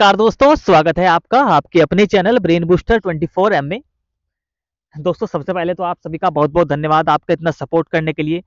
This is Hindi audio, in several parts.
नमस्कार दोस्तों स्वागत है आपका आपके अपने चैनल ब्रेन बूस्टर 24 एम में दोस्तों सबसे पहले तो आप सभी का बहुत बहुत धन्यवाद आपका इतना सपोर्ट करने के लिए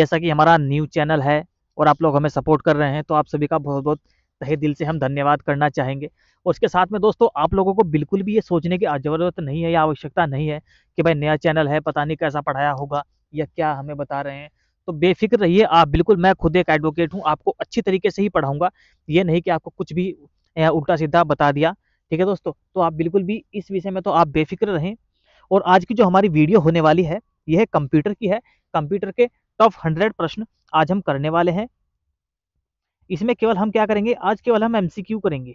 जैसा कि हमारा न्यू चैनल है और आप लोग हमें सपोर्ट कर रहे हैं तो आप सभी का बहुत बहुत तहे दिल से हम धन्यवाद करना चाहेंगे और उसके साथ में दोस्तों आप लोगों को बिल्कुल भी ये सोचने की ज़रूरत नहीं है या आवश्यकता नहीं है कि भाई नया चैनल है पता नहीं कैसा पढ़ाया होगा या क्या हमें बता रहे हैं तो बेफिक्र रहिए आप बिल्कुल मैं खुद एक एडवोकेट हूँ आपको अच्छी तरीके से ही पढ़ाऊंगा ये नहीं कि आपको कुछ भी या उल्टा सीधा बता दिया ठीक है दोस्तों तो आप बिल्कुल भी इस विषय में तो आप बेफिक्र रहें और आज की जो हमारी वीडियो होने वाली है यह कंप्यूटर की है कंप्यूटर के टॉप हंड्रेड प्रश्न आज हम करने वाले हैं इसमें केवल हम क्या करेंगे आज केवल हम एमसीक्यू करेंगे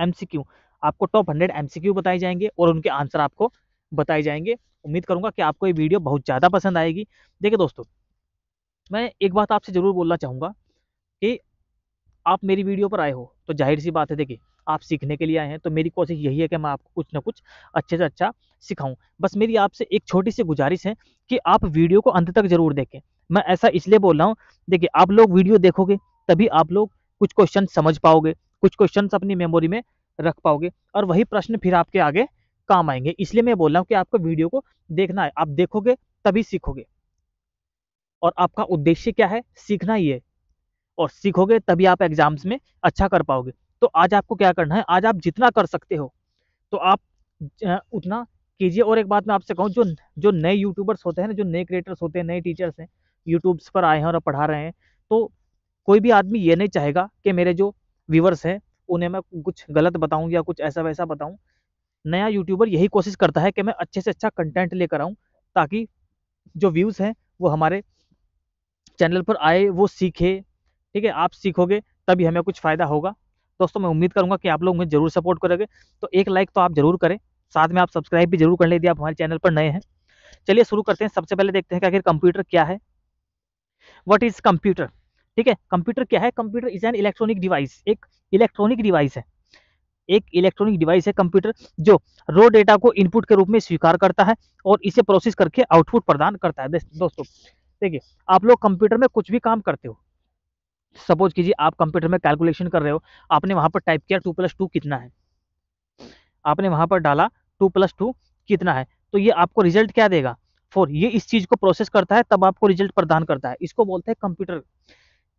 एमसीक्यू आपको टॉप हंड्रेड एमसीक्यू बताए जाएंगे और उनके आंसर आपको बताए जाएंगे उम्मीद करूंगा कि आपको ये वीडियो बहुत ज़्यादा पसंद आएगी देखिए दोस्तों मैं एक बात आपसे ज़रूर बोलना चाहूँगा कि आप मेरी वीडियो पर आए हो तो जाहिर सी बात है देखिए आप सीखने के लिए आए हैं तो मेरी कोशिश यही है कि मैं आपको कुछ ना कुछ अच्छे से अच्छा सिखाऊं बस मेरी आपसे एक छोटी सी गुजारिश है कि आप वीडियो को अंत तक जरूर देखें मैं ऐसा इसलिए बोल रहा हूँ देखिए आप लोग वीडियो देखोगे तभी आप लोग कुछ क्वेश्चन समझ पाओगे कुछ क्वेश्चन अपनी मेमोरी में रख पाओगे और वही प्रश्न फिर आपके आगे काम आएंगे इसलिए मैं बोल रहा हूँ कि आपको वीडियो को देखना है आप देखोगे तभी सीखोगे और आपका उद्देश्य क्या है सीखना ही है और सीखोगे तभी आप एग्जाम्स में अच्छा कर पाओगे तो आज आपको क्या करना है आज आप जितना कर सकते हो तो आप उतना कीजिए और एक बात मैं आपसे कहूँ जो जो नए यूट्यूबर्स होते हैं ना जो नए क्रिएटर्स होते हैं नए टीचर्स हैं यूट्यूब्स पर आए हैं और पढ़ा रहे हैं तो कोई भी आदमी ये नहीं चाहेगा कि मेरे जो व्यूवर्स हैं उन्हें मैं कुछ गलत बताऊँ या कुछ ऐसा वैसा बताऊँ नया यूट्यूबर यही कोशिश करता है कि मैं अच्छे से अच्छा कंटेंट लेकर आऊँ ताकि जो व्यूज़ हैं वो हमारे चैनल पर आए वो सीखे ठीक है आप सीखोगे तभी हमें कुछ फायदा होगा दोस्तों मैं उम्मीद करूंगा कि आप लोग मुझे जरूर सपोर्ट करोगे तो एक लाइक तो आप जरूर करें साथ में आप सब्सक्राइब भी जरूर कर लें आप हमारे चैनल पर नए हैं चलिए शुरू करते हैं सबसे पहले देखते हैं कि आखिर कंप्यूटर क्या है वट इज कंप्यूटर ठीक है कंप्यूटर क्या है computer is an electronic device एक इलेक्ट्रॉनिक डिवाइस है एक इलेक्ट्रॉनिक डिवाइस है कंप्यूटर जो रो डेटा को इनपुट के रूप में स्वीकार करता है और इसे प्रोसेस करके आउटपुट प्रदान करता है दोस्तों देखिए आप लोग कंप्यूटर में कुछ भी काम करते हो सपोज कीजिए आप कंप्यूटर में कैलकुलेशन कर रहे हो आपने वहाँ पर टाइप किया टू प्लस टू कितना है आपने वहाँ पर डाला टू प्लस टू कितना है तो ये आपको रिजल्ट क्या देगा फोर ये इस चीज़ को प्रोसेस करता है तब आपको रिजल्ट प्रदान करता है इसको बोलते हैं कंप्यूटर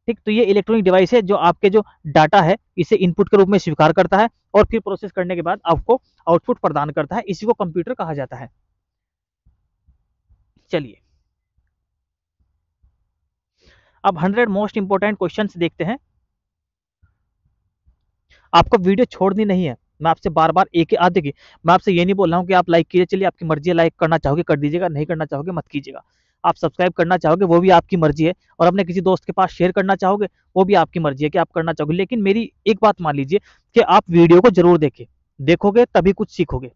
ठीक तो ये इलेक्ट्रॉनिक डिवाइस है जो आपके जो डाटा है इसे इनपुट के रूप में स्वीकार करता है और फिर प्रोसेस करने के बाद आपको आउटपुट प्रदान करता है इसी को कंप्यूटर कहा जाता है चलिए अब हंड्रेड मोस्ट इंपोर्टेंट क्वेश्चन देखते हैं आपको वीडियो छोड़नी नहीं है मैं आपसे बार बार एक आधे की मैं आपसे ये नहीं बोल रहा हूँ कि आप लाइक कीजिए चलिए आपकी मर्जी है लाइक करना चाहोगे कर दीजिएगा नहीं करना चाहोगे मत कीजिएगा आप सब्सक्राइब करना चाहोगे वो भी आपकी मर्जी है और अपने किसी दोस्त के पास शेयर करना चाहोगे वो भी आपकी मर्जी है कि आप करना चाहोगे लेकिन मेरी एक बात मान लीजिए कि आप वीडियो को जरूर देखें देखोगे तभी कुछ सीखोगे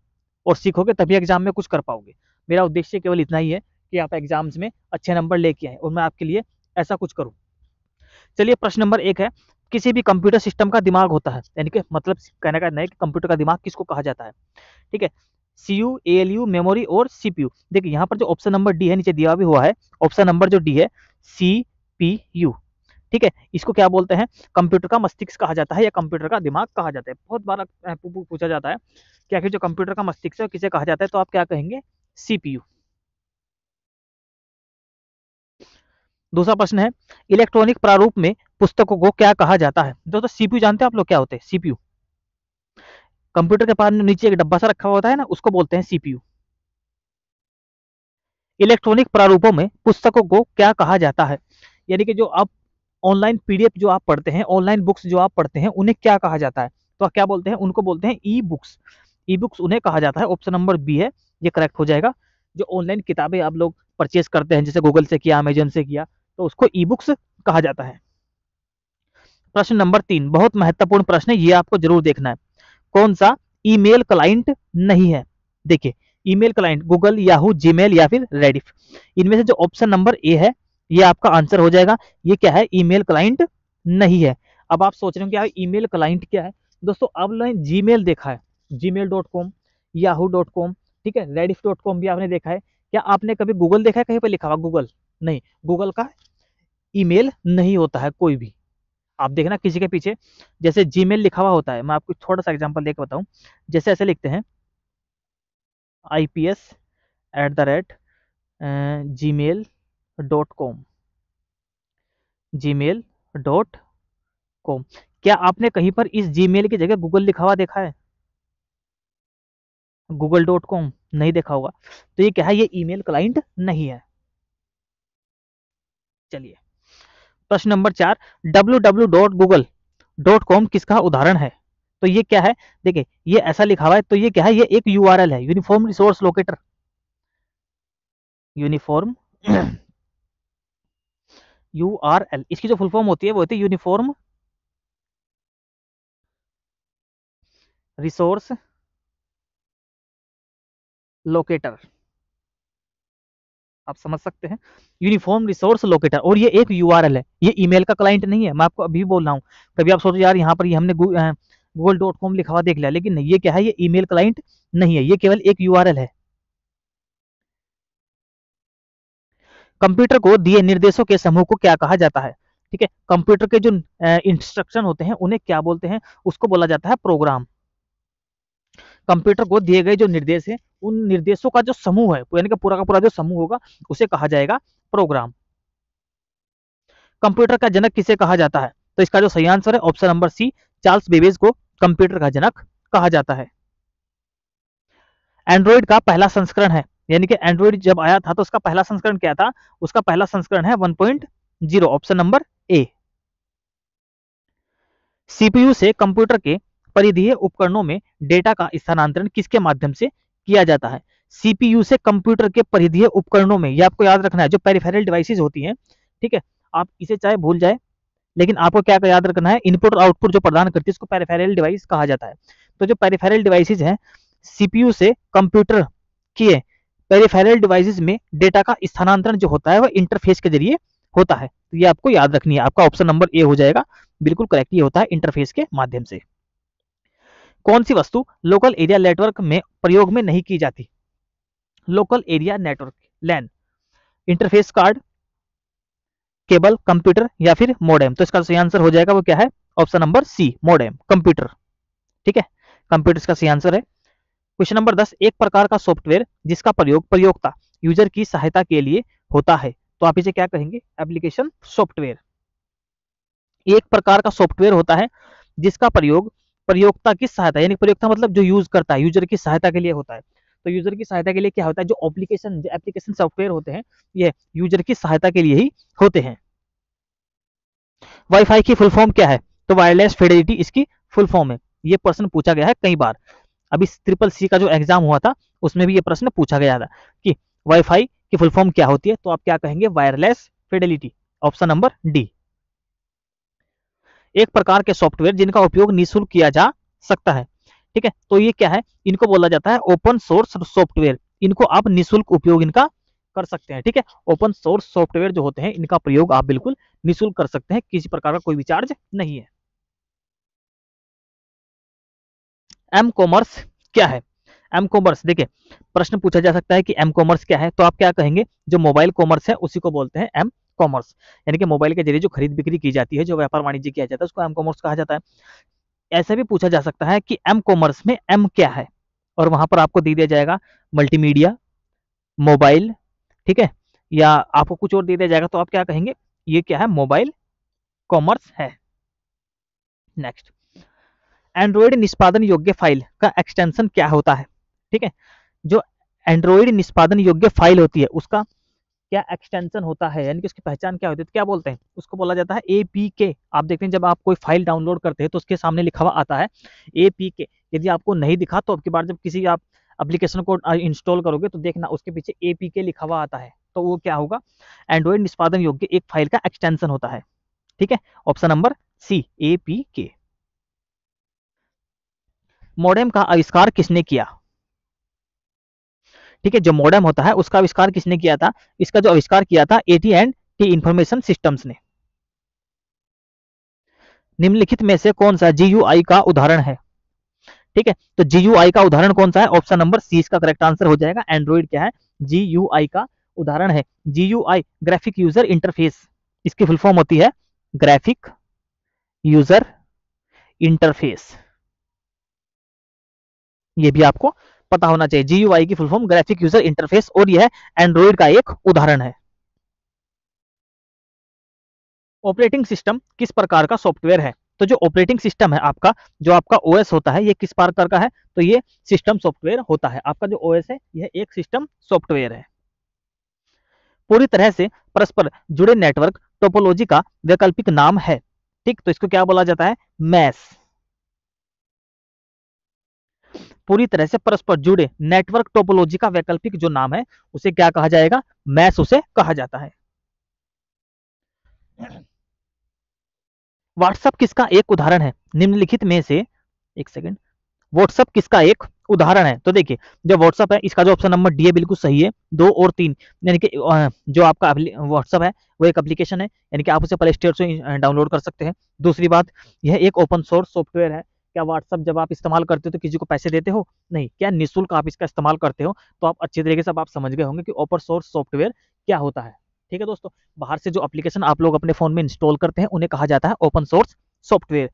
और सीखोगे तभी एग्जाम में कुछ कर पाओगे मेरा उद्देश्य केवल इतना ही है कि आप एग्जाम्स में अच्छे नंबर लेके आए और मैं आपके लिए ऐसा कुछ करूँ चलिए प्रश्न नंबर एक है किसी भी कंप्यूटर सिस्टम का दिमाग होता है यानी कि मतलब कहने का नहीं कि कंप्यूटर का दिमाग किसको कहा जाता है ठीक है C U L U memory और सी पी यू देखिए यहाँ पर जो ऑप्शन नंबर डी है नीचे दिया भी हुआ है ऑप्शन नंबर जो डी है सी पी यू ठीक है इसको क्या बोलते हैं कंप्यूटर का मस्तिष्क कहा जाता है या कंप्यूटर का दिमाग कहा जाता है बहुत बार पूछा जाता है कि आखिर जो कंप्यूटर का मस्तिष्क है किसे कहा जाता है तो आप क्या कहेंगे सीपीयू दूसरा प्रश्न है इलेक्ट्रॉनिक प्रारूप में पुस्तकों को क्या कहा जाता है दोस्तों सीपीयू जानते हैं आप लोग क्या होते हैं सीपीयू कंप्यूटर के पास नीचे एक डब्बा सा रखा होता है ना उसको बोलते हैं सीपीयू इलेक्ट्रॉनिक प्रारूपों में पुस्तकों को क्या कहा जाता है यानी कि जो आप ऑनलाइन पीडीएफ जो आप पढ़ते हैं ऑनलाइन बुक्स जो आप पढ़ते हैं उन्हें क्या कहा जाता है तो क्या बोलते हैं उनको बोलते हैं ई बुक्स ई बुक्स उन्हें कहा जाता है ऑप्शन नंबर बी है ये करेक्ट हो जाएगा जो ऑनलाइन किताबें आप लोग परचेज करते हैं जैसे गूगल से किया अमेजन से किया तो उसको ई बुक्स कहा जाता है प्रश्न नंबर तीन बहुत महत्वपूर्ण प्रश्न है ये आपको जरूर देखना है कौन सा ईमेल क्लाइंट नहीं है देखिए email client Google Yahoo Gmail या फिर रेडिफ इनमें से जो ऑप्शन नंबर ए है ये आपका आंसर हो जाएगा ये क्या है ईमेल क्लाइंट नहीं है अब आप सोच रहे हो क्या ईमेल क्लाइंट क्या है दोस्तों अब लोगों ने जीमेल देखा है Gmail dot com Yahoo dot com ठीक है रेडिफ डॉट कॉम भी आपने देखा है क्या आपने कभी गूगल देखा है कहीं पर लिखा हुआ गूगल नहीं गूगल का ईमेल नहीं होता है कोई भी आप देखना किसी के पीछे जैसे जीमेल लिखा हुआ होता है मैं आपको थोड़ा सा एग्जाम्पल देकर बताऊँ जैसे ऐसे लिखते हैं I P S at the rate Gmail dot com Gmail dot com क्या आपने कहीं पर इस जी मेल की जगह गूगल लिखा हुआ देखा है गूगल डॉट कॉम नहीं देखा होगा तो ये क्या है ये ईमेल क्लाइंट नहीं है चलिए प्रश्न नंबर चार www.google.com किसका उदाहरण है तो ये क्या है देखिए ये ऐसा लिखा हुआ है तो ये क्या है ये एक यू है uniform resource locator uniform U R L इसकी जो फुल फॉर्म होती है वो होती है यूनिफॉर्म रिसोर्स लोकेटर आप समझ सकते हैं यूनिफॉर्म रिसोर्स लोकेटर और ये एक यूआरएल है ये ईमेल का क्लाइंट नहीं है मैं आपको अभी बोल रहा हूँ कभी आप सोचो यार यहाँ पर ये हमने गूगल डॉट कॉम लिखा देख लिया लेकिन ये क्या है ये ईमेल क्लाइंट नहीं है ये केवल एक यूआरएल है कंप्यूटर को दिए निर्देशों के समूह को क्या कहा जाता है ठीक है कंप्यूटर के जो इंस्ट्रक्शन होते हैं उन्हें क्या बोलते हैं उसको बोला जाता है प्रोग्राम कंप्यूटर को दिए गए जो निर्देश है उन निर्देशों का जो समूह है यानी कि पूरा का पूरा जो समूह होगा उसे कहा जाएगा प्रोग्राम कंप्यूटर का जनक किसे कहा जाता है तो इसका जो सही आंसर है option number C Charles Babbage को कंप्यूटर का जनक कहा जाता है एंड्रॉइड का पहला संस्करण है यानी कि एंड्रॉइड जब आया था तो उसका पहला संस्करण क्या था उसका पहला संस्करण है 1.0 ऑप्शन नंबर ए सीपीयू से कंप्यूटर के परिधीय उपकरणों में डेटा का स्थानांतरण किसके माध्यम से किया जाता है सीपीयू से कंप्यूटर के परिधीय उपकरणों में ये आपको याद रखना है जो पेरिफेरल डिवाइसेज होती हैं ठीक है आप इसे चाहे भूल जाए लेकिन आपको क्या याद रखना है इनपुट और आउटपुट जो प्रदान करती है इसको पेरिफेरल डिवाइस कहा जाता है तो जो पेरिफेरल डिवाइसेज हैं सीपीयू से कंप्यूटर किए पेरिफेरल डिवाइसेज में डेटा का स्थानांतरण जो होता है वह इंटरफेस के जरिए होता है तो ये आपको याद रखनी है आपका ऑप्शन नंबर ए हो जाएगा बिल्कुल करेक्ट ये होता है इंटरफेस के माध्यम से कौन सी वस्तु लोकल एरिया नेटवर्क में प्रयोग में नहीं की जाती local area network LAN interface card cable computer या फिर मोडेम तो इसका सही आंसर हो जाएगा वो क्या है option number C modem computer ठीक है कंप्यूटर इसका सही आंसर है क्वेश्चन नंबर दस एक प्रकार का सॉफ्टवेयर जिसका प्रयोग प्रयोगता यूजर की सहायता के लिए होता है तो आप इसे क्या कहेंगे एप्लीकेशन सॉफ्टवेयर एक प्रकार का सॉफ्टवेयर होता है जिसका प्रयोग प्रयोगता की सहायता यानी प्रयोगता मतलब जो यूज करता है यूजर की सहायता के लिए होता है तो यूजर की सहायता के लिए क्या होता है जो एप्लीकेशन जो एप्लीकेशन सॉफ्टवेयर होते हैं ये यूजर की सहायता के लिए ही होते हैं वाईफाई की फुल फॉर्म क्या है तो वायरलेस फेडिलिटी इसकी फुल फॉर्म है ये प्रश्न पूछा गया है कई बार अभी ट्रिपल सी का जो एग्जाम हुआ था उसमें भी ये प्रश्न पूछा गया था कि वाईफाई की फुल फॉर्म क्या होती है तो आप क्या कहेंगे wireless fidelity option number D एक प्रकार के सॉफ्टवेयर जिनका उपयोग निःशुल्क किया जा सकता है ठीक है तो ये क्या है इनको बोला जाता है ओपन सोर्स सॉफ्टवेयर इनको आप निःशुल्क उपयोग इनका कर सकते हैं ठीक है ओपन सोर्स सॉफ्टवेयर जो होते हैं इनका प्रयोग आप बिल्कुल निःशुल्क कर सकते हैं किसी प्रकार का कोई भी चार्ज नहीं है एम कॉमर्स क्या है एम कॉमर्स देखिए प्रश्न पूछा जा सकता है कि एम कॉमर्स क्या है तो आप क्या कहेंगे जो मोबाइल कॉमर्स है उसी को बोलते हैं एम कॉमर्स यानी कि मोबाइल के जरिए जो खरीद बिक्री की जाती है जो व्यापार वाणिज्य किया जाता है उसको एम कॉमर्स कहा जाता है ऐसा भी पूछा जा सकता है कि एम कॉमर्स में एम क्या है और वहां पर आपको दे दिया जाएगा मल्टीमीडिया मोबाइल ठीक है या आपको कुछ और दे दिया जाएगा तो आप क्या कहेंगे ये क्या है मोबाइल कॉमर्स है नेक्स्ट एंड्रॉइड निष्पादन योग्य फाइल का एक्सटेंशन क्या होता है ठीक है जो एंड्रॉइड निष्पादन योग्य फाइल होती है उसका क्या एक्सटेंशन होता है यानी कि उसकी पहचान क्या होती है तो क्या बोलते हैं उसको बोला जाता है ए पी के आप देखते हैं जब आप कोई फाइल डाउनलोड करते हैं तो उसके सामने लिखा हुआ आता है ए पी के यदि आपको नहीं दिखा तो आपकी बार जब किसी आप एप्लीकेशन को इंस्टॉल करोगे तो देखना उसके पीछे ए पी के लिखा हुआ आता है तो वो क्या होगा एंड्रॉइड निष्पादन योग्य एक फाइल का एक्सटेंशन होता है ठीक है option number C A P K modem का आविष्कार किसने किया ठीक है जो मॉडम होता है उसका आविष्कार किसने किया था इसका जो आविष्कार किया था AT and T information systems ने निम्नलिखित में से कौन सा जीयूआई का उदाहरण है ठीक है तो जीयूआई का उदाहरण कौन सा है ऑप्शन नंबर सी इसका करेक्ट आंसर हो जाएगा एंड्रॉइड क्या है जीयूआई का उदाहरण है जीयूआई ग्राफिक यूजर इंटरफेस इसकी फुल फॉर्म होती है ग्राफिक यूजर इंटरफेस ये भी आपको पता होना चाहिए जीयूआई की full form graphic user interface और यह एंड्रॉइड का एक उदाहरण है ऑपरेटिंग सिस्टम किस प्रकार का सॉफ्टवेयर है तो जो ऑपरेटिंग सिस्टम है आपका जो आपका ओएस होता है ये किस प्रकार का है तो ये सिस्टम सॉफ्टवेयर होता है आपका जो ओएस है यह एक सिस्टम सॉफ्टवेयर है पूरी तरह से परस्पर जुड़े नेटवर्क टोपोलॉजी का वैकल्पिक नाम है ठीक तो इसको क्या बोला जाता है मैस पूरी तरह से परस्पर जुड़े नेटवर्क टोपोलॉजी का वैकल्पिक जो नाम है उसे क्या कहा जाएगा मैश उसे कहा जाता है व्हाट्सएप किसका एक उदाहरण है निम्नलिखित में से एक सेकेंड व्हाट्सएप किसका एक उदाहरण है तो देखिए जो व्हाट्सएप है इसका जो ऑप्शन नंबर डी है बिल्कुल सही है दो और तीन यानी कि जो आपका व्हाट्सएप है वो एक एप्लीकेशन है यानी कि आप उसे प्ले स्टोर से डाउनलोड कर सकते हैं दूसरी बात यह एक ओपन सोर्स सॉफ्टवेयर है क्या व्हाट्सअप जब आप इस्तेमाल करते हो तो किसी को पैसे देते हो नहीं क्या निःशुल्क आप इसका इस्तेमाल करते हो तो आप अच्छे तरीके से आप समझ गए होंगे कि ओपन सोर्स सॉफ्टवेयर क्या होता है ठीक है दोस्तों बाहर से जो एप्लीकेशन आप लोग अपने फोन में इंस्टॉल करते हैं उन्हें कहा जाता है ओपन सोर्स सॉफ्टवेयर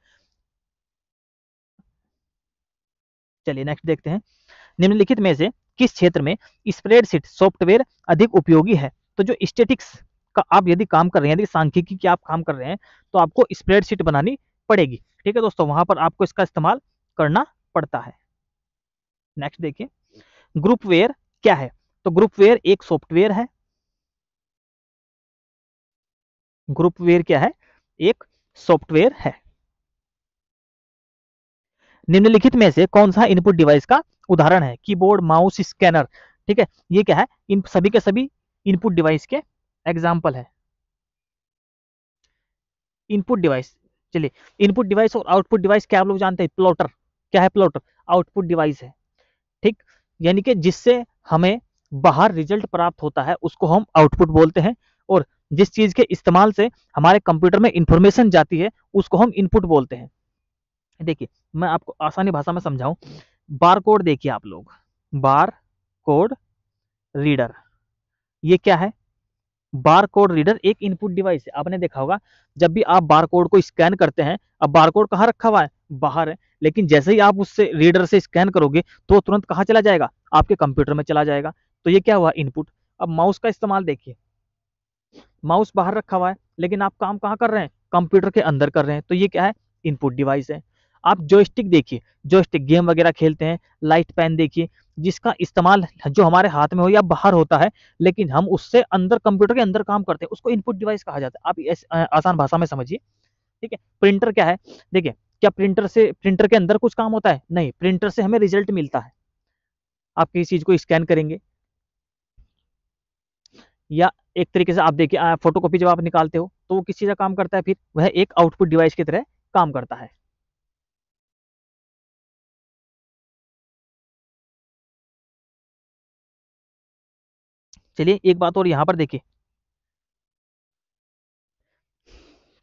चलिए नेक्स्ट देखते हैं निम्नलिखित में से किस क्षेत्र में स्प्रेडशीट सॉफ्टवेयर अधिक उपयोगी है तो जो स्टेटिक्स का आप यदि काम कर रहे हैं यदि सांख्यिकी की आप काम कर रहे हैं तो आपको स्प्रेडशीट बनानी पड़ेगी ठीक है दोस्तों वहां पर आपको इसका इस्तेमाल करना पड़ता है नेक्स्ट देखिए ग्रुपवेयर क्या है तो ग्रुपवेयर एक सॉफ्टवेयर है ग्रुपवेयर क्या है एक सॉफ्टवेयर है निम्नलिखित में से कौन सा इनपुट डिवाइस का उदाहरण है कीबोर्ड माउस स्कैनर ठीक है ये क्या है इन सभी के सभी इनपुट डिवाइस के एग्जाम्पल है इनपुट डिवाइस चलिए इनपुट डिवाइस और आउटपुट डिवाइस क्या आप लोग जानते हैं प्लॉटर क्या है प्लॉटर आउटपुट डिवाइस है ठीक यानी कि जिससे हमें बाहर रिजल्ट प्राप्त होता है उसको हम आउटपुट बोलते हैं और जिस चीज के इस्तेमाल से हमारे कंप्यूटर में इंफॉर्मेशन जाती है उसको हम इनपुट बोलते हैं देखिए मैं आपको आसानी भाषा में समझाऊं बार कोड देखिए आप लोग बार कोड रीडर ये क्या है बार कोड रीडर एक इनपुट डिवाइस है आपने देखा होगा जब भी आप बार कोड को स्कैन करते हैं अब बार कोड कहाँ रखा हुआ है बाहर है लेकिन जैसे ही आप उससे रीडर से स्कैन करोगे तो तुरंत कहाँ चला जाएगा आपके कंप्यूटर में चला जाएगा तो ये क्या हुआ इनपुट अब माउस का इस्तेमाल देखिए माउस बाहर रखा हुआ है लेकिन आप काम कहाँ कर रहे हैं कंप्यूटर के अंदर कर रहे हैं तो ये क्या है इनपुट डिवाइस है आप जोस्टिक देखिए जोस्टिक गेम वगैरह खेलते हैं लाइट पेन देखिए जिसका इस्तेमाल जो हमारे हाथ में हो या बाहर होता है लेकिन हम उससे अंदर कंप्यूटर के अंदर काम करते हैं उसको इनपुट डिवाइस कहा जाता है आप इस, आसान भाषा में समझिए ठीक है प्रिंटर क्या है देखिए क्या प्रिंटर से प्रिंटर के अंदर कुछ काम होता है नहीं प्रिंटर से हमें रिजल्ट मिलता है आप किसी चीज को स्कैन करेंगे या एक तरीके से आप देखिए फोटोकॉपी जब आप निकालते हो तो वो किस चीज़ का काम करता है फिर वह एक आउटपुट डिवाइस की तरह काम करता है चलिए एक बात और यहां पर देखिए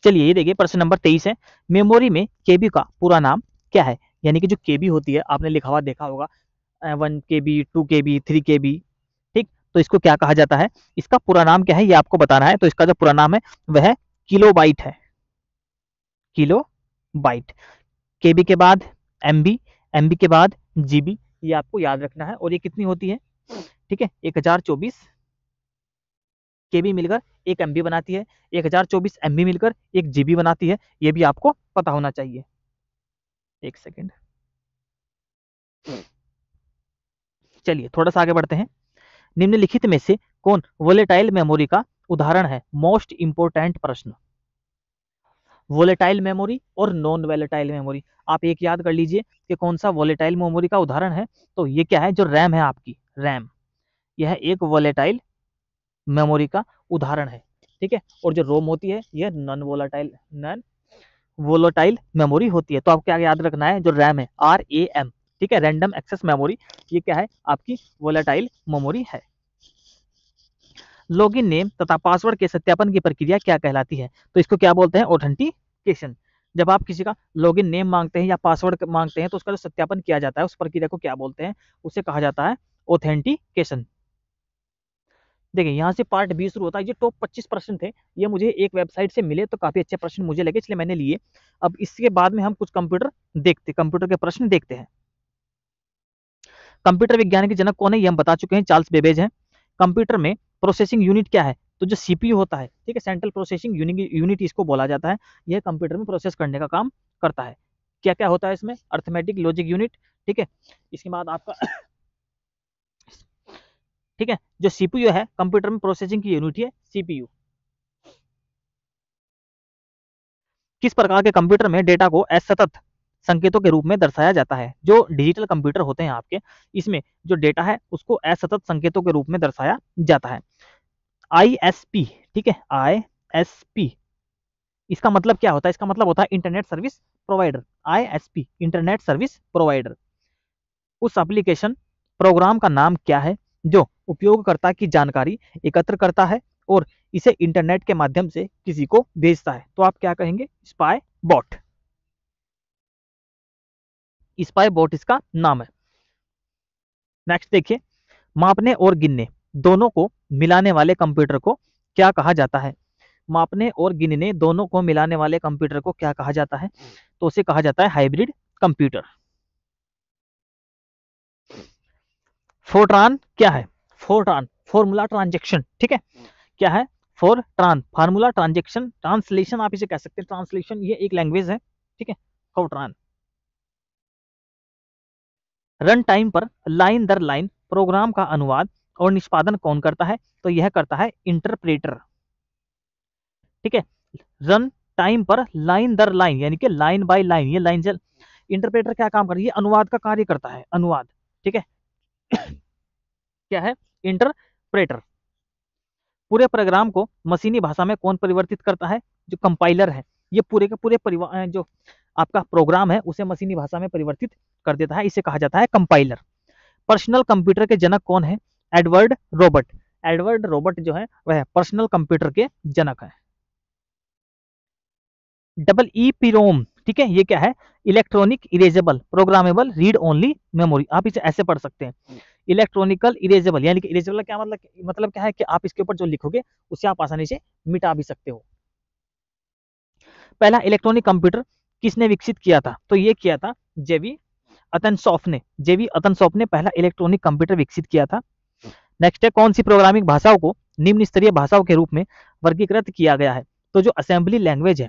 चलिए ये देखिए प्रश्न नंबर तेईस है मेमोरी में केबी का पूरा नाम क्या है यानी कि जो केबी होती है आपने लिखा हुआ देखा होगा one K B two K B three K B ठीक तो इसको क्या कहा जाता है इसका पूरा नाम क्या है ये आपको बताना है तो इसका जो पूरा नाम है वह किलो बाइट है किलो बाइट के बी के बाद एम बी एम बी के बाद जी बी ये आपको याद रखना है और ये कितनी होती है ठीक है एक हजार चौबीस के मिलकर एक एम बनाती है एक हजार चौबीस एम मिलकर एक जी बनाती है ये भी आपको पता होना चाहिए एक सेकेंड चलिए थोड़ा सा आगे बढ़ते हैं निम्नलिखित में से कौन वोलेटाइल मेमोरी का उदाहरण है मोस्ट इंपोर्टेंट प्रश्न वोलेटाइल मेमोरी और नॉन वोलेटाइल मेमोरी आप एक याद कर लीजिए कि कौन सा वोलेटाइल मेमोरी का उदाहरण है तो ये क्या है जो रैम है आपकी रैम यह एक वोलेटाइल मेमोरी का उदाहरण है ठीक है और जो रोम होती है ये non volatile non volatile memory होती है तो आपको क्या याद रखना है जो रैम है आर ए एम ठीक है रैंडम एक्सेस मेमोरी ये क्या है आपकी वोलाटाइल मेमोरी है लॉगिन नेम तथा पासवर्ड के सत्यापन की प्रक्रिया क्या कहलाती है तो इसको क्या बोलते हैं ऑथेंटिकेशन जब आप किसी का लॉगिन नेम मांगते हैं या पासवर्ड मांगते हैं तो उसका जो सत्यापन किया जाता है उस प्रक्रिया को क्या बोलते हैं उसे कहा जाता है ऑथेंटिकेशन देखिए यहाँ से पार्ट बी शुरू होता है ये टॉप पच्चीस प्रश्न थे ये मुझे एक वेबसाइट से मिले तो काफ़ी अच्छे प्रश्न मुझे लगे इसलिए मैंने लिए अब इसके बाद में हम कुछ कंप्यूटर देखते कंप्यूटर के प्रश्न देखते हैं कंप्यूटर विज्ञान के जनक कौन है ये हम बता चुके हैं चार्ल्स बेबेज हैं कंप्यूटर में प्रोसेसिंग यूनिट क्या है तो जो सीपीयू होता है ठीक है सेंट्रल प्रोसेसिंग यूनिट इसको बोला जाता है यह कंप्यूटर में प्रोसेस करने का काम करता है क्या क्या होता है इसमें अर्थमेटिक लॉजिक यूनिट ठीक है इसके बाद आपका ठीक है जो सीपीयू है कंप्यूटर में प्रोसेसिंग की यूनिट है सीपीयू किस प्रकार के कंप्यूटर में डेटा को असतत संकेतों के रूप में दर्शाया जाता है जो डिजिटल कंप्यूटर होते हैं आपके इसमें जो डेटा है उसको असतत संकेतों के रूप में दर्शाया जाता है आई ठीक है आई इसका मतलब क्या होता है इसका मतलब होता है internet service provider I internet service provider उस एप्लीकेशन प्रोग्राम का नाम क्या है जो उपयोगकर्ता की जानकारी एकत्र करता है और इसे इंटरनेट के माध्यम से किसी को भेजता है तो आप क्या कहेंगे स्पाई बॉट स्पाई बॉट इसका नाम है नेक्स्ट देखिए मापने और गिनने दोनों को मिलाने वाले कंप्यूटर को क्या कहा जाता है मापने और गिनने दोनों को मिलाने वाले कंप्यूटर को क्या कहा जाता है तो उसे कहा जाता है हाइब्रिड कंप्यूटर फोट्रॉन क्या है फोर ट्रान फॉर्मूला ट्रांजेक्शन ठीक है क्या है FORTRAN formula transaction translation आप इसे कह सकते हैं ट्रांसलेशन ये एक लैंग्वेज है ठीक है फॉर ट्रान रन टाइम पर लाइन दर लाइन प्रोग्राम का अनुवाद और निष्पादन कौन करता है तो यह करता है इंटरप्रेटर ठीक है रन टाइम पर लाइन दर लाइन यानी कि लाइन बाय लाइन ये लाइन जल इंटरप्रेटर क्या काम कर रही है अनुवाद का कार्य करता है अनुवाद ठीक है क्या है इंटरप्रेटर पूरे प्रोग्राम को मशीनी भाषा में कौन परिवर्तित करता है जो कंपाइलर है ये पूरे के पूरे जो आपका प्रोग्राम है उसे मशीनी भाषा में परिवर्तित कर देता है इसे कहा जाता है कंपाइलर पर्सनल कंप्यूटर के जनक कौन है एडवर्ड रॉबर्ट एडवर्ड रॉबर्ट जो है वह पर्सनल कंप्यूटर के जनक है डबल ई पीरोम ठीक है ये क्या है electronic erasable programmable read only memory आप इसे ऐसे पढ़ सकते हैं इलेक्ट्रॉनिकल इरेजेबल यानी कि इरेजेबल क्या मतलब मतलब क्या है कि आप इसके ऊपर जो लिखोगे उसे आप आसानी से मिटा भी सकते हो पहला इलेक्ट्रॉनिक कंप्यूटर किसने विकसित किया था तो ये किया था जेवी अतन सॉफ ने जेवी अतन सॉफ ने पहला इलेक्ट्रॉनिक कंप्यूटर विकसित किया था नेक्स्ट है कौन सी प्रोग्रामिंग भाषाओं को निम्न स्तरीय भाषाओं के रूप में वर्गीकृत किया गया है तो जो असेंबली लैंग्वेज है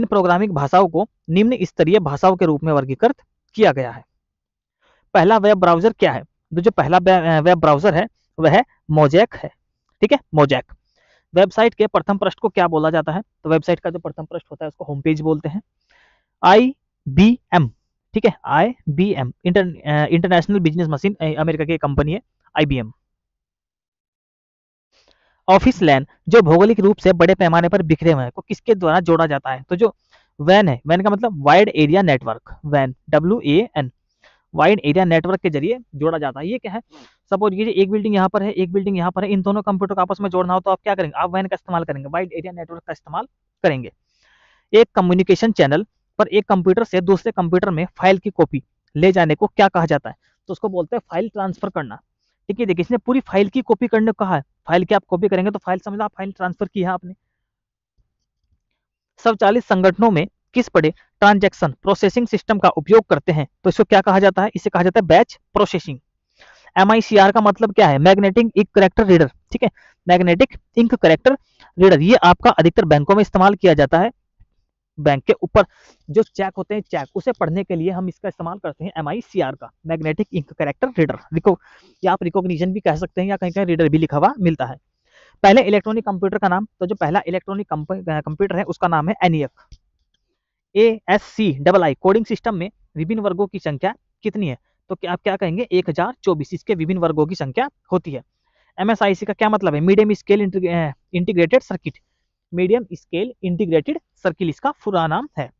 इन प्रोग्रामिंग भाषाओं को निम्न स्तरीय भाषाओं के रूप में वर्गीकृत किया गया है पहला वेब ब्राउजर क्या है तो जो पहला वेब ब्राउजर है वह है मोजैक है ठीक है मोजैक वेबसाइट के प्रथम पृष्ठ को क्या बोला जाता है तो वेबसाइट का जो प्रथम पृष्ठ होता है उसको होम पेज बोलते हैं आई बी एम ठीक है I B M international business machine America की कंपनी है I B M office LAN जो भौगोलिक रूप से बड़े पैमाने पर बिखरे हुए हैं को किसके द्वारा जोड़ा जाता है तो जो वैन है वैन का मतलब वाइड एरिया नेटवर्क वैन W A N wide area network के जरिए जोड़ा जाता है ये क्या है सपोज कीजिए एक बिल्डिंग यहाँ पर है एक बिल्डिंग यहाँ पर है इन दोनों कंप्यूटर को आपस में जोड़ना हो तो आप क्या करेंगे आप वैन का इस्तेमाल करेंगे वाइड एरिया नेटवर्क का इस्तेमाल करेंगे एक कम्युनिकेशन चैनल पर एक कंप्यूटर से दूसरे कंप्यूटर में फाइल की कॉपी ले जाने को क्या कहा जाता है तो उसको बोलते हैं फाइल ट्रांसफर करना ठीक है देखिए इसने पूरी फाइल की कॉपी करने को कहा है फाइल की आप कॉपी करेंगे तो फाइल समझ लो आप फाइल ट्रांसफर की है आपने स्वचालित संगठनों में किस पढ़े ट्रांजेक्शन प्रोसेसिंग सिस्टम का उपयोग करते हैं तो इसको क्या कहा जाता है इसे कहा जाता है बैच प्रोसेसिंग एम का मतलब क्या है मैग्नेटिक इंक करेक्टर रीडर ठीक है मैग्नेटिक इंक करेक्टर रीडर ये आपका अधिकतर बैंकों में इस्तेमाल किया जाता है बैंक के ऊपर जो चेक होते हैं चेक उसे पढ़ने के लिए हम इसका इस्तेमाल करते हैं एम का मैग्नेटिक इंक करेक्टर रीडर रिको या आप रिकॉग्निशन भी कह सकते हैं या कहीं कहीं रीडर भी लिखा हुआ मिलता है पहले इलेक्ट्रॉनिक कंप्यूटर का नाम तो जो पहला इलेक्ट्रॉनिक कंप्यूटर है उसका नाम है ENIAC A S C double I coding system में विभिन्न वर्गों की संख्या कितनी है तो क्या आप क्या कहेंगे एक हजार चौबीस इसके विभिन्न वर्गों की संख्या होती है एम एस आई सी का क्या मतलब है medium scale integrated circuit medium scale integrated circle इसका पूरा नाम है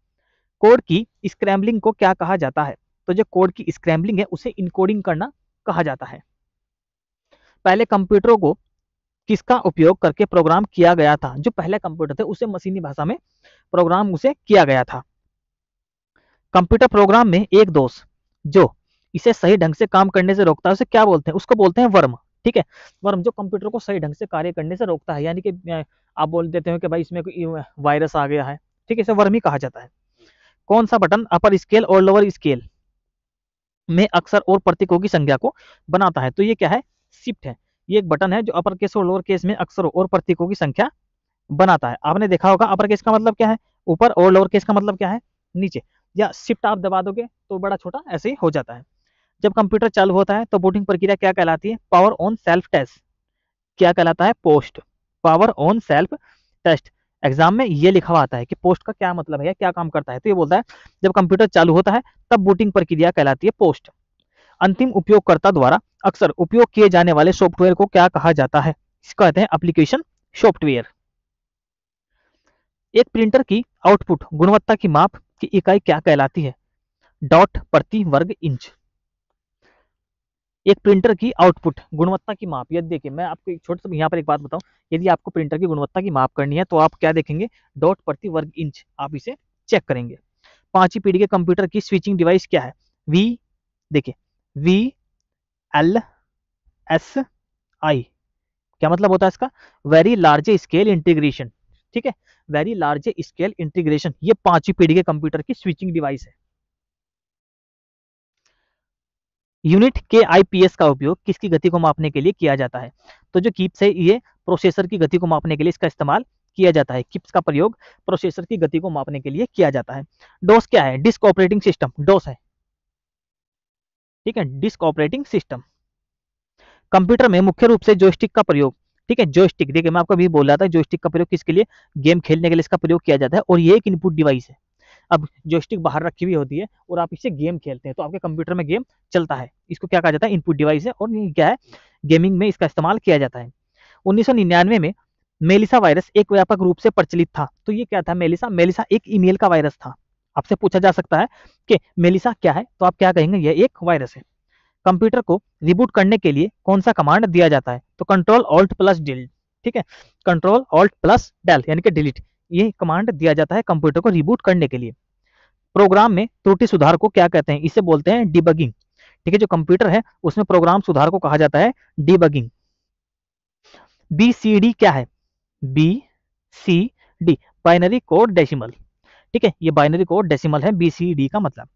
कोड की स्क्रैम्बलिंग को क्या कहा जाता है तो जो कोड की स्क्रैम्बलिंग है उसे इनकोडिंग करना कहा जाता है पहले कंप्यूटरों को किसका उपयोग करके प्रोग्राम किया गया था जो पहले कंप्यूटर थे उसे मशीनी भाषा में प्रोग्राम उसे किया गया था कंप्यूटर प्रोग्राम में एक दोष जो इसे सही ढंग से काम करने से रोकता है उसे क्या बोलते हैं उसको बोलते हैं वर्म ठीक है वर्म जो कंप्यूटर को सही ढंग से कार्य करने से रोकता है यानी कि आप बोल देते हो कि भाई इसमें वायरस आ गया है ठीक है इसे वर्म ही कहा जाता है कौन सा बटन अपर स्केल और लोअर स्केल में अक्सर और प्रतीकों की संख्या को बनाता है तो ये क्या है शिफ्ट है ये एक बटन है जो अपर केस और लोअर केस में अक्षरों और प्रतीकों की संख्या बनाता है आपने देखा होगा अपर केस का मतलब क्या है ऊपर और लोअर केस का मतलब क्या है नीचे या शिफ्ट आप दबा दोगे तो बड़ा छोटा ऐसे ही हो जाता है जब कंप्यूटर चालू होता है तो बूटिंग प्रक्रिया क्या कहलाती है पावर ऑन सेल्फ टेस्ट क्या कहलाता है post power on self test exam में ये लिखा हुआ आता है कि पोस्ट का क्या मतलब है क्या काम करता है तो ये बोलता है जब कंप्यूटर चालू होता है तब बूटिंग प्रक्रिया कहलाती है पोस्ट अंतिम उपयोगकर्ता द्वारा अक्सर उपयोग किए जाने वाले सॉफ्टवेयर को क्या कहा जाता है इसको कहते हैं एप्लीकेशन सॉफ्टवेयर एक प्रिंटर की आउटपुट गुणवत्ता की माप की इकाई क्या कहलाती है डॉट प्रति वर्ग इंच एक प्रिंटर की आउटपुट गुणवत्ता की माप यदि देखिए मैं आपको एक छोटे से यहाँ पर एक बात बताऊं यदि आपको प्रिंटर की गुणवत्ता की माप करनी है तो आप क्या देखेंगे डॉट प्रति वर्ग इंच आप इसे चेक करेंगे पांचवी पीढ़ी के कंप्यूटर की स्विचिंग डिवाइस क्या है वी देखिए वी एल एस आई क्या मतलब होता है इसका वेरी लार्ज स्केल इंटीग्रेशन ठीक है वेरी लार्ज स्केल इंटीग्रेशन ये पांचवी पीढ़ी के कंप्यूटर की स्विचिंग डिवाइस है यूनिट के आईपीएस का उपयोग किसकी गति को मापने के लिए किया जाता है तो जो किप्स है ये प्रोसेसर की गति को मापने के लिए इसका इस्तेमाल किया जाता है किप्स का प्रयोग प्रोसेसर की गति को मापने के लिए किया जाता है डोस क्या है डिस्क ऑपरेटिंग सिस्टम डोस है ठीक है डिस्क ऑपरेटिंग सिस्टम कंप्यूटर में मुख्य रूप से जोस्टिक का प्रयोग ठीक है जोस्टिक देखिए मैं आपको अभी बोल रहा था जोस्टिक का प्रयोग किसके लिए गेम खेलने के लिए इसका प्रयोग किया जाता है और ये एक इनपुट डिवाइस है अब जोस्टिक बाहर रखी हुई होती है और आप इससे गेम खेलते हैं तो आपके कंप्यूटर में गेम चलता है इसको क्या कहा जाता है इनपुट डिवाइस है और ये क्या है गेमिंग में इसका इस्तेमाल किया जाता है उन्नीस में मेलिसा वायरस एक व्यापक रूप से प्रचलित था तो ये क्या था मेलिसा मेलिसा एक ईमेल का वायरस था आपसे पूछा जा सकता है कि मेलिसा क्या है तो आप क्या कहेंगे यह एक वायरस है कंप्यूटर को रिबूट करने के लिए कौन सा कमांड दिया जाता है तो कंट्रोल ऑल्ट प्लस डिलीट ठीक है कंट्रोल ऑल्ट प्लस डेल यानी कि डिलीट ये कमांड दिया जाता है कंप्यूटर को रिबूट करने के लिए प्रोग्राम में त्रुटि सुधार को क्या कहते हैं इसे बोलते हैं डिबगिंग ठीक है जो कंप्यूटर है उसमें प्रोग्राम सुधार को कहा जाता है डिबगिंग बी सी डी क्या है B C D binary code decimal ठीक है ये बाइनरी कोड डेसिमल है बीसीडी का मतलब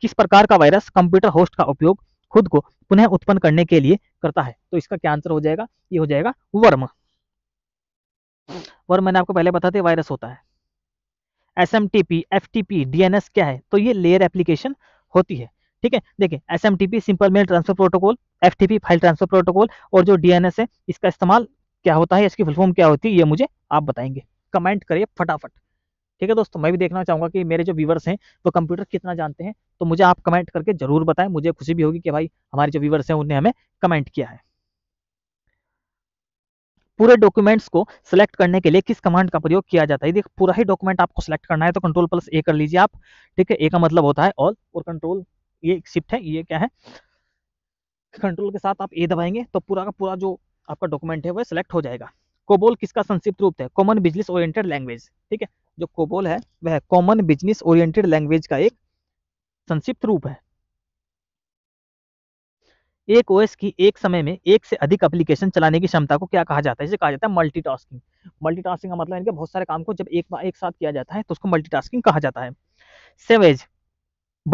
किस प्रकार का वायरस कंप्यूटर होस्ट का उपयोग खुद को पुनः उत्पन्न करने के लिए करता है तो इसका क्या आंसर हो जाएगा ये हो जाएगा वर्म वर्म मैंने आपको पहले बताते वायरस होता है S M T P F T P D N S क्या है तो ये लेयर एप्लीकेशन होती है ठीक है देखिए S M T P simple mail transfer protocol F T P file transfer protocol और जो डी एन एस है इसका इस्तेमाल क्या होता है इसकी फुलफॉर्म क्या होती है ये मुझे आप बताएंगे कमेंट करिए फटाफट ठीक है दोस्तों मैं भी देखना चाहूंगा कि मेरे जो व्यूवर्स हैं वो कंप्यूटर कितना जानते हैं तो मुझे आप कमेंट करके जरूर बताएं मुझे खुशी भी होगी कि भाई हमारे जो व्यूवर्स हैं उन्हें हमें कमेंट किया है पूरे डॉक्यूमेंट्स को सिलेक्ट करने के लिए किस कमांड का प्रयोग किया जाता है देख पूरा ही डॉक्यूमेंट आपको सिलेक्ट करना है तो कंट्रोल प्लस ए कर लीजिए आप ठीक है ए का मतलब होता है ऑल और कंट्रोल ये शिफ्ट है ये क्या है कंट्रोल के साथ आप ए दबाएंगे तो पूरा का पूरा जो आपका डॉक्यूमेंट है वह सिलेक्ट हो जाएगा कोबोल किसका संक्षिप्त रूप है कॉमन बिजनेस ओरिएंटेड लैंग्वेज ठीक है जो कोबोल है वह कॉमन बिजनेस ओरिएंटेड लैंग्वेज का एक संक्षिप्त रूप है एक ओएस की एक समय में एक से अधिक एप्लीकेशन चलाने की क्षमता को क्या कहा जाता है इसे कहा जाता है मल्टीटास्किंग मल्टीटास्किंग का मतलब इनके बहुत सारे काम को जब एक एक साथ किया जाता है तो उसको मल्टीटास्किंग कहा जाता है सेवेज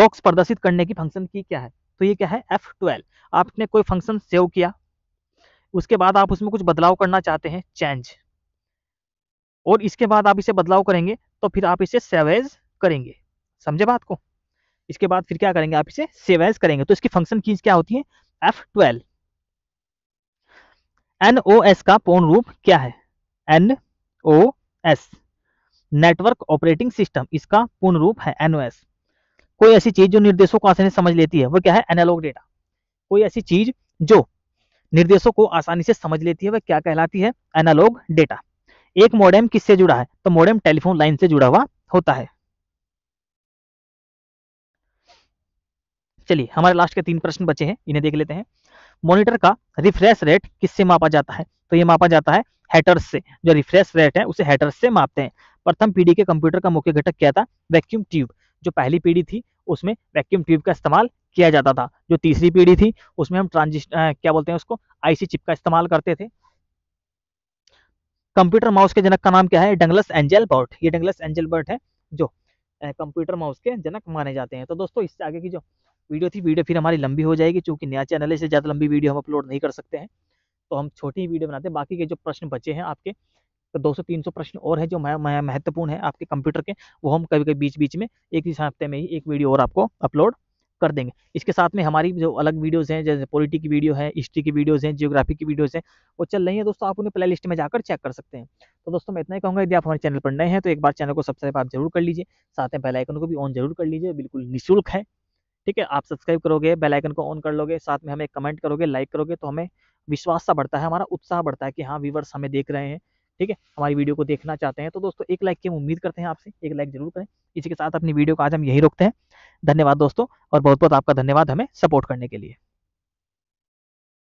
बॉक्स प्रदर्शित करने की फंक्शन की क्या है तो ये क्या है एफ आपने कोई फंक्शन सेव किया उसके बाद आप उसमें कुछ बदलाव करना चाहते हैं चेंज और इसके बाद आप इसे बदलाव करेंगे तो फिर आप इसे सेवेज करेंगे समझे बात को इसके बाद फिर क्या करेंगे आप इसे सेवेज करेंगे तो इसकी फंक्शन कीज क्या होती है F twelve N O S का पूर्ण रूप क्या है N O S network operating system इसका पूर्ण रूप है एस कोई ऐसी चीज जो निर्देशों को आसानी से समझ लेती है वह क्या है एनालॉग डेटा कोई ऐसी चीज जो निर्देशों को आसानी से समझ लेती है वह क्या कहलाती है एनालॉग डेटा एक मोडेम किससे जुड़ा है तो मोडेम टेलीफोन लाइन से जुड़ा हुआ होता है चलिए हमारे लास्ट के तीन प्रश्न बचे हैं इन्हें देख लेते हैं मॉनिटर का रिफ्रेश रेट किससे मापा जाता है तो ये मापा जाता है हैटर्स से जो रिफ्रेश रेट है उसे हैटर्स से मापते हैं प्रथम पीढ़ी के कंप्यूटर का मुख्य घटक क्या था वैक्यूम ट्यूब जो पहली पीढ़ी थी उसमें वैक्यूम ट्यूब का इस्तेमाल किया जाता था जो तीसरी पीढ़ी थी उसमें हम ट्रांजिस्टर क्या बोलते हैं उसको आईसी चिप का इस्तेमाल करते थे कंप्यूटर माउस के जनक का नाम क्या है डंगलस एंजल बर्ट ये डंगलस एंजल बर्ट है जो कंप्यूटर माउस के जनक माने जाते हैं तो दोस्तों इससे आगे की जो वीडियो थी वीडियो फिर हमारी लंबी हो जाएगी चूंकि नया चैनल से ज़्यादा लंबी वीडियो हम अपलोड नहीं कर सकते हैं तो हम छोटी वीडियो बनाते हैं बाकी के जो प्रश्न बचे हैं आपके तो 200 300 प्रश्न और हैं जो महत्वपूर्ण है आपके कंप्यूटर के वो हम कभी कभी बीच बीच में एक ही हफ्ते में ही एक वीडियो और आपको अपलोड कर देंगे इसके साथ में हमारी जो अलग वीडियोज़ हैं जैसे पॉलिटी की वीडियो है हिस्ट्री की वीडियोज़ हैं जियोग्राफी की वीडियोज़ हैं वो चल रही है दोस्तों आप उन्हें प्ले लिस्ट में जाकर चेक कर सकते हैं तो दोस्तों मैं इतना ही कहूँगा यदि आप हमारे चैनल पर नए हैं तो एक बार चैनल को सब्सक्राइब आप जरूर कर लीजिए साथ में बेलाइकन को भी ऑन जरूर कर लीजिए बिल्कुल निःशुल्क है ठीक है आप सब्सक्राइब करोगे बेलाइकन को ऑन कर लोगे साथ में हमें कमेंट करोगे लाइक करोगे तो हमें विश्वास सा बढ़ता है हमारा उत्साह बढ़ता है कि हाँ व्यूवर्स हमें देख रहे हैं ठीक है हमारी वीडियो को देखना चाहते हैं तो दोस्तों एक लाइक की हम उम्मीद करते हैं आपसे एक लाइक जरूर करें इसी के साथ अपनी वीडियो को आज हम यही रोकते हैं धन्यवाद दोस्तों और बहुत बहुत आपका धन्यवाद हमें सपोर्ट करने के लिए